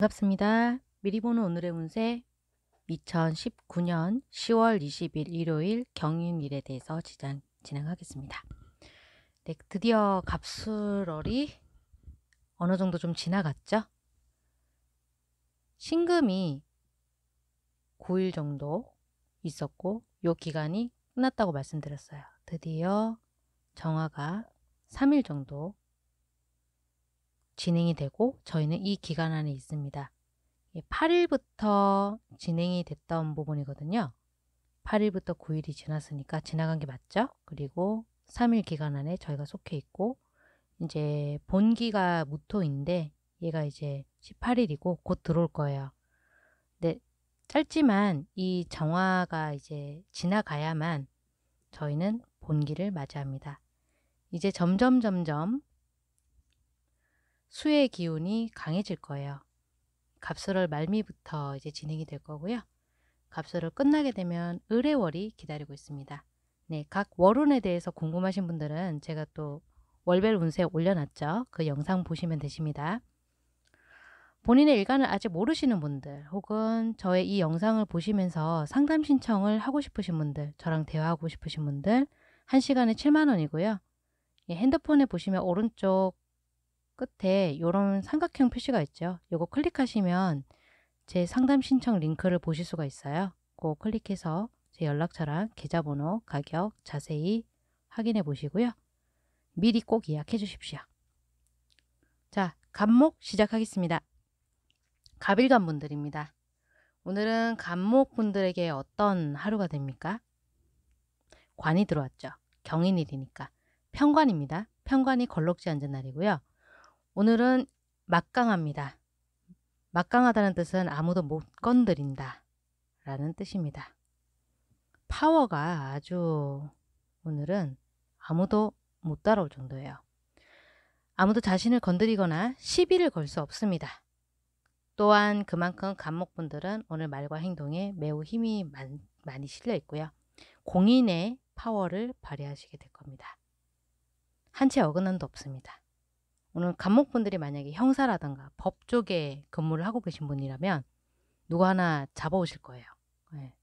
반갑습니다. 미리 보는 오늘의 운세 2019년 10월 20일 일요일 경인일에 대해서 지장, 진행하겠습니다. 네, 드디어 갑술월이 어느 정도 좀 지나갔죠? 신금이 9일 정도 있었고 요 기간이 끝났다고 말씀드렸어요. 드디어 정화가 3일 정도 진행이 되고 저희는 이 기간 안에 있습니다. 8일부터 예, 진행이 됐던 부분이거든요. 8일부터 9일이 지났으니까 지나간 게 맞죠? 그리고 3일 기간 안에 저희가 속해 있고 이제 본기가 무토인데 얘가 이제 18일이고 곧 들어올 거예요. 근데 짧지만 이 정화가 이제 지나가야만 저희는 본기를 맞이합니다. 이제 점점 점점 수의 기운이 강해질 거예요. 갑설월 말미부터 이제 진행이 될 거고요. 갑설월 끝나게 되면 을의월이 기다리고 있습니다. 네, 각 월운에 대해서 궁금하신 분들은 제가 또 월별 운세 올려놨죠. 그 영상 보시면 되십니다. 본인의 일간을 아직 모르시는 분들 혹은 저의 이 영상을 보시면서 상담 신청을 하고 싶으신 분들 저랑 대화하고 싶으신 분들 1시간에 7만원이고요. 예, 핸드폰에 보시면 오른쪽 끝에 이런 삼각형 표시가 있죠. 이거 클릭하시면 제 상담 신청 링크를 보실 수가 있어요. 꼭 그 클릭해서 제 연락처랑 계좌번호, 가격 자세히 확인해 보시고요. 미리 꼭 예약해 주십시오. 자, 간목 시작하겠습니다. 갑일간 분들입니다. 오늘은 간목 분들에게 어떤 하루가 됩니까? 관이 들어왔죠. 경인일이니까. 평관입니다. 평관이 걸럭지 앉은 날이고요. 오늘은 막강합니다. 막강하다는 뜻은 아무도 못 건드린다 라는 뜻입니다. 파워가 아주 오늘은 아무도 못 따라올 정도예요. 아무도 자신을 건드리거나 시비를 걸 수 없습니다. 또한 그만큼 감목분들은 오늘 말과 행동에 매우 힘이 많, 많이 실려 있고요. 공인의 파워를 발휘하시게 될 겁니다. 한 치 어긋남도 없습니다. 오늘 감목분들이 만약에 형사라든가 법 쪽에 근무를 하고 계신 분이라면 누구 하나 잡아오실 거예요. 네.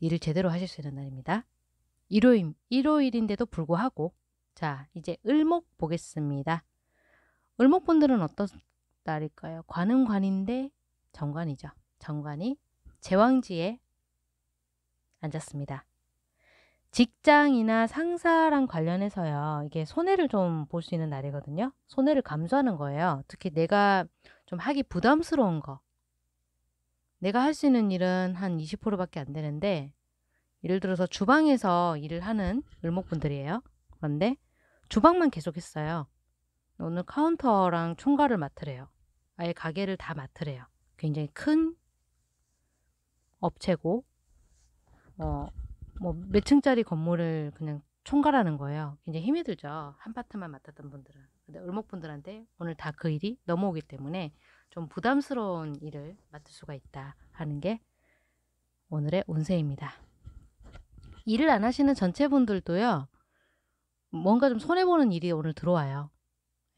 일을 제대로 하실 수 있는 날입니다. 일요일, 일요일인데도 불구하고 자 이제 을목 보겠습니다. 을목분들은 어떤 날일까요? 관은 관인데 정관이죠. 정관이 제왕지에 앉았습니다. 직장이나 상사랑 관련해서요. 이게 손해를 좀 볼 수 있는 날이거든요. 손해를 감수하는 거예요. 특히 내가 좀 하기 부담스러운 거. 내가 할 수 있는 일은 한 20%밖에 안 되는데 예를 들어서 주방에서 일을 하는 을목분들이에요. 그런데 주방만 계속했어요. 오늘 카운터랑 총괄을 맡으래요. 아예 가게를 다 맡으래요. 굉장히 큰 업체고 어, 뭐몇 층짜리 건물을 그냥 총괄하는 거예요. 굉장히 힘이 들죠. 한 파트만 맡았던 분들은. 근데 을목분들한테 오늘 다 그 일이 넘어오기 때문에 좀 부담스러운 일을 맡을 수가 있다 하는 게 오늘의 운세입니다. 일을 안 하시는 전체 분들도요. 뭔가 좀 손해보는 일이 오늘 들어와요.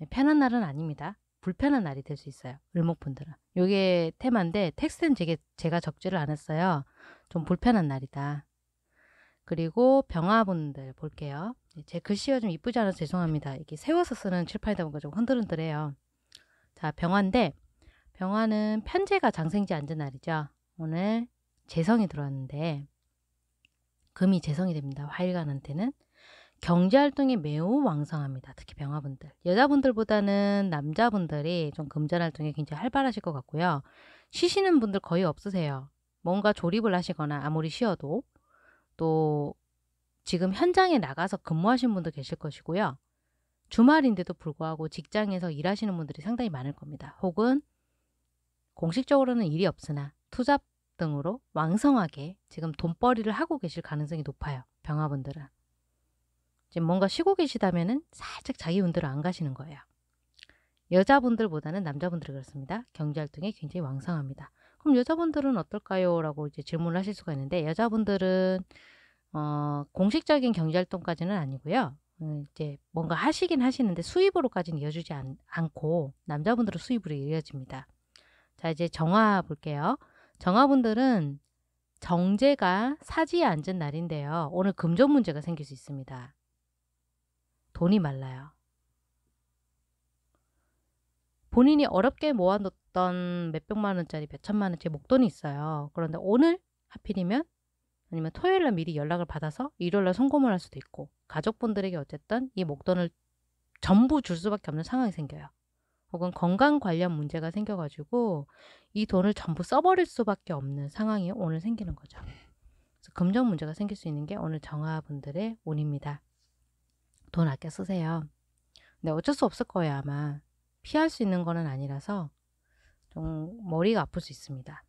예, 편한 날은 아닙니다. 불편한 날이 될 수 있어요. 을목분들은. 요게 테마인데 텍스트는 제게, 제가 적지를 않았어요. 좀 불편한 날이다. 그리고 병화분들 볼게요. 예, 제 글씨가 좀 이쁘지 않아서 죄송합니다. 이게 세워서 쓰는 칠판이다 보니까 좀 흔들흔들해요. 자, 병화인데 병화는 편제가 장생지 앉은 날이죠. 오늘 재성이 들어왔는데 금이 재성이 됩니다. 화일간한테는 경제활동이 매우 왕성합니다. 특히 병화분들. 여자분들보다는 남자분들이 좀 금전활동이 굉장히 활발하실 것 같고요. 쉬시는 분들 거의 없으세요. 뭔가 조립을 하시거나 아무리 쉬어도 또 지금 현장에 나가서 근무하시는 분도 계실 것이고요. 주말인데도 불구하고 직장에서 일하시는 분들이 상당히 많을 겁니다. 혹은 공식적으로는 일이 없으나 투잡 등으로 왕성하게 지금 돈벌이를 하고 계실 가능성이 높아요. 병화분들은. 지금 뭔가 쉬고 계시다면 은 살짝 자기 운대로 안 가시는 거예요. 여자분들보다는 남자분들이 그렇습니다. 경제활동이 굉장히 왕성합니다. 그럼 여자분들은 어떨까요? 라고 이제 질문을 하실 수가 있는데 여자분들은 어, 공식적인 경제활동까지는 아니고요. 음, 이제 뭔가 하시긴 하시는데 수입으로까지는 이어주지 않, 않고 남자분들은 수입으로 이어집니다. 자 이제 정화 볼게요. 정화분들은 정제가 사지에 앉은 날인데요. 오늘 금전 문제가 생길 수 있습니다. 돈이 말라요. 본인이 어렵게 모아뒀던 몇백만 원짜리, 몇천만 원짜리 목돈이 있어요. 그런데 오늘 하필이면 아니면 토요일 날 미리 연락을 받아서 일요일 날 송금을 할 수도 있고 가족분들에게 어쨌든 이 목돈을 전부 줄 수밖에 없는 상황이 생겨요. 혹은 건강 관련 문제가 생겨가지고 이 돈을 전부 써버릴 수밖에 없는 상황이 오늘 생기는 거죠. 그래서 금전 문제가 생길 수 있는 게 오늘 정화분들의 운입니다. 돈 아껴 쓰세요. 근데 어쩔 수 없을 거예요 아마. 피할 수 있는 거는 아니라서 좀 머리가 아플 수 있습니다.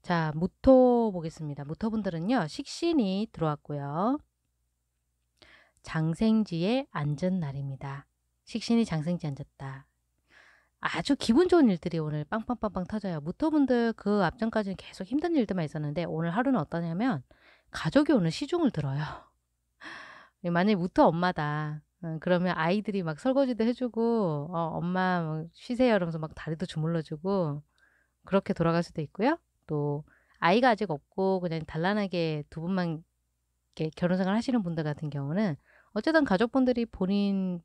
자, 무토 보겠습니다. 무토분들은요. 식신이 들어왔고요. 장생지에 앉은 날입니다. 식신이 장생지 에 앉았다. 아주 기분 좋은 일들이 오늘 빵빵빵빵 터져요. 무토분들 그 앞전까지는 계속 힘든 일들만 있었는데 오늘 하루는 어떠냐면 가족이 오늘 시중을 들어요. 만약에 무토 엄마다 그러면 아이들이 막 설거지도 해주고 어, 엄마 뭐 쉬세요 이러면서 막 다리도 주물러주고 그렇게 돌아갈 수도 있고요. 또 아이가 아직 없고 그냥 단란하게 두 분만 이렇게 결혼 생활 하시는 분들 같은 경우는 어쨌든 가족분들이 본인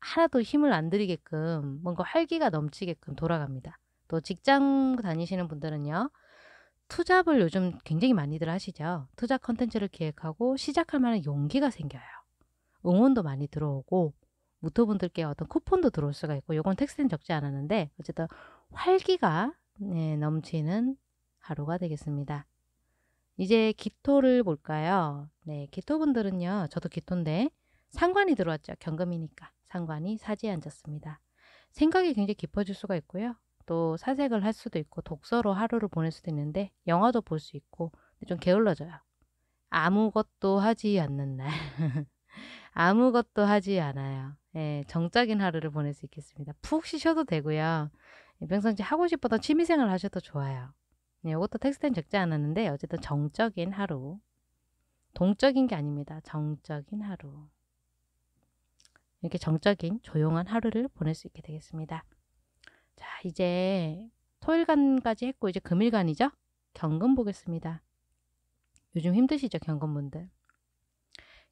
하나도 힘을 안 들이게끔 뭔가 활기가 넘치게끔 돌아갑니다. 또 직장 다니시는 분들은요. 투잡을 요즘 굉장히 많이들 하시죠. 투잡 컨텐츠를 기획하고 시작할 만한 용기가 생겨요. 응원도 많이 들어오고 무토분들께 어떤 쿠폰도 들어올 수가 있고 요건 텍스트는 적지 않았는데 어쨌든 활기가 네, 넘치는 하루가 되겠습니다. 이제 기토를 볼까요? 네, 기토분들은요. 저도 기토인데 상관이 들어왔죠. 경금이니까 상관이 사지에 앉았습니다. 생각이 굉장히 깊어질 수가 있고요. 또 사색을 할 수도 있고 독서로 하루를 보낼 수도 있는데 영화도 볼 수 있고 좀 게을러져요. 아무것도 하지 않는 날 아무것도 하지 않아요. 예, 정적인 하루를 보낼 수 있겠습니다. 푹 쉬셔도 되고요. 평상시 예, 하고 싶었던 취미생활 하셔도 좋아요. 예, 이것도 텍스트엔 적지 않았는데 어쨌든 정적인 하루. 동적인 게 아닙니다. 정적인 하루. 이렇게 정적인 조용한 하루를 보낼 수 있게 되겠습니다. 자, 이제 토일간까지 했고 이제 금일간이죠? 경금 보겠습니다. 요즘 힘드시죠, 경금분들?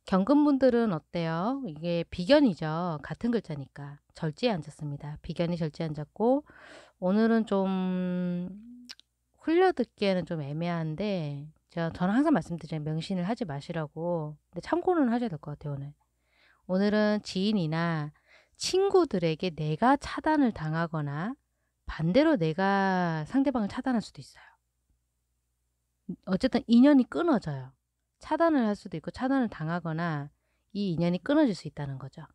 경금분들은 어때요? 이게 비견이죠. 같은 글자니까. 절지에 앉았습니다. 비견이 절지에 앉았고 오늘은 좀 흘려듣기에는 좀 애매한데 제가 저는 항상 말씀드리잖아요. 명신을 하지 마시라고. 근데 참고는 하셔야 될 것 같아요. 오늘. 오늘은 지인이나 친구들에게 내가 차단을 당하거나 반대로 내가 상대방을 차단할 수도 있어요. 어쨌든 인연이 끊어져요. 차단을 할 수도 있고 차단을 당하거나 이 인연이 끊어질 수 있다는 거죠.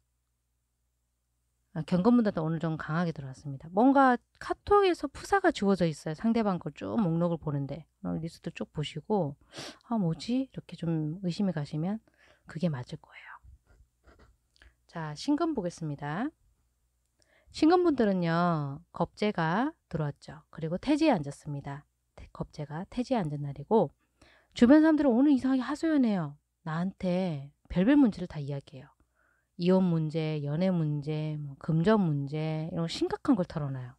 아, 경건문단도 오늘 좀 강하게 들어왔습니다. 뭔가 카톡에서 푸사가 주어져 있어요. 상대방 걸쭉 목록을 보는데 리스트 쭉 보시고 아 뭐지? 이렇게 좀 의심이 가시면 그게 맞을 거예요. 자, 신금 보겠습니다. 신금분들은요. 겁재가 들어왔죠. 그리고 태지에 앉았습니다. 겁재가 태지에 앉은 날이고 주변 사람들은 오늘 이상하게 하소연해요. 나한테 별별 문제를 다 이야기해요. 이혼 문제, 연애 문제, 뭐 금전 문제 이런 심각한 걸 털어놔요.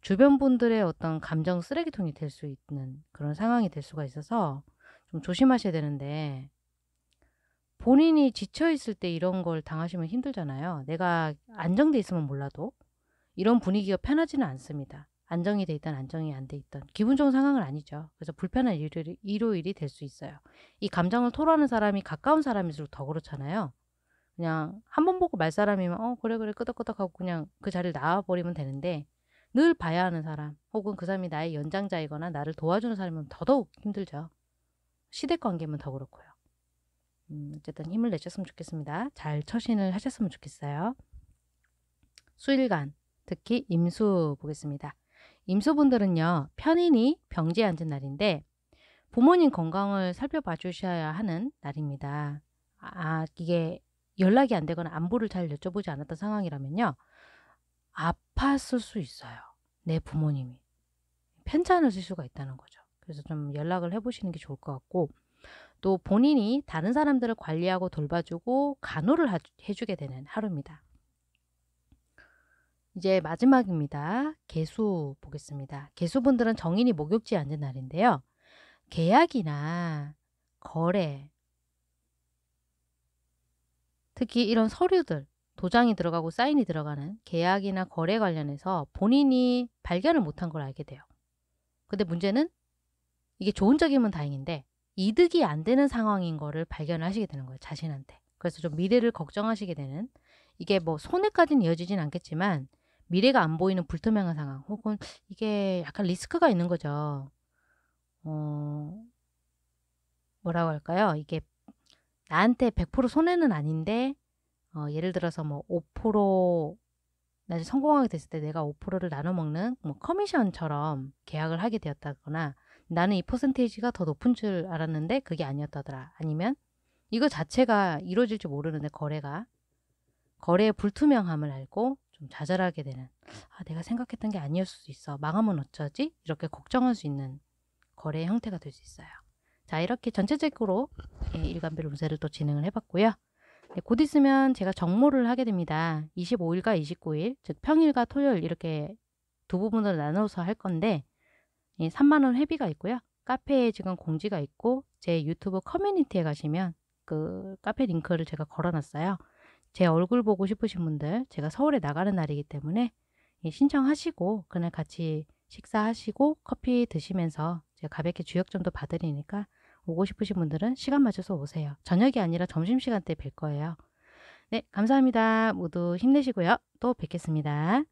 주변 분들의 어떤 감정 쓰레기통이 될 수 있는 그런 상황이 될 수가 있어서 좀 조심하셔야 되는데 본인이 지쳐 있을 때 이런 걸 당하시면 힘들잖아요. 내가 안정돼 있으면 몰라도 이런 분위기가 편하지는 않습니다. 안정이 돼 있던 안정이 안 돼 있던 기분 좋은 상황은 아니죠. 그래서 불편한 일요일이, 일요일이 될 수 있어요. 이 감정을 토로하는 사람이 가까운 사람일수록 더 그렇잖아요. 그냥 한 번 보고 말 사람이면 어 그래 그래 끄덕끄덕하고 그냥 그 자리를 나와버리면 되는데 늘 봐야 하는 사람 혹은 그 사람이 나의 연장자이거나 나를 도와주는 사람이면 더더욱 힘들죠. 시댁 관계면 더 그렇고요. 음, 어쨌든 힘을 내셨으면 좋겠습니다. 잘 처신을 하셨으면 좋겠어요. 수일간 특히 임수 보겠습니다. 임수분들은요 편인이 병지에 앉은 날인데 부모님 건강을 살펴봐 주셔야 하는 날입니다. 아, 이게 연락이 안 되거나 안부를 잘 여쭤보지 않았던 상황이라면요. 아팠을 수 있어요. 내 부모님이. 편찮을 수가 있다는 거죠. 그래서 좀 연락을 해보시는 게 좋을 것 같고 또 본인이 다른 사람들을 관리하고 돌봐주고 간호를 해주게 되는 하루입니다. 이제 마지막입니다. 개수 보겠습니다. 개수분들은 정인이 목욕지 않는 날인데요. 계약이나 거래, 특히 이런 서류들, 도장이 들어가고 사인이 들어가는 계약이나 거래 관련해서 본인이 발견을 못한 걸 알게 돼요. 근데 문제는 이게 좋은 적이면 다행인데 이득이 안 되는 상황인 거를 발견하시게 되는 거예요. 자신한테. 그래서 좀 미래를 걱정하시게 되는 이게 뭐 손해까지는 이어지진 않겠지만 미래가 안 보이는 불투명한 상황 혹은 이게 약간 리스크가 있는 거죠. 어, 뭐라고 할까요? 이게 나한테 100% 손해는 아닌데 어, 예를 들어서 뭐 5% 나중에 성공하게 됐을 때 내가 5%를 나눠 먹는 뭐 커미션처럼 계약을 하게 되었다거나 나는 이 퍼센테이지가 더 높은 줄 알았는데 그게 아니었다더라. 아니면 이거 자체가 이루어질 지 모르는데 거래가 거래의 불투명함을 알고 좀 좌절하게 되는 아 내가 생각했던 게 아니었을 수 있어 망하면 어쩌지 이렇게 걱정할 수 있는 거래 형태가 될 수 있어요. 자 이렇게 전체적으로 예, 일관별 운세를 또 진행을 해봤고요. 네, 곧 있으면 제가 정모를 하게 됩니다. 25일과 29일 즉 평일과 토요일 이렇게 두 부분으로 나눠서 할 건데 3만 예, 원 회비가 있고요. 카페에 지금 공지가 있고 제 유튜브 커뮤니티에 가시면 그 카페 링크를 제가 걸어놨어요. 제 얼굴 보고 싶으신 분들 제가 서울에 나가는 날이기 때문에 예, 신청하시고 그날 같이 식사하시고 커피 드시면서 제가 가볍게 주역점도 봐드리니까 오고 싶으신 분들은 시간 맞춰서 오세요. 저녁이 아니라 점심시간 때 뵐 거예요. 네, 감사합니다. 모두 힘내시고요. 또 뵙겠습니다.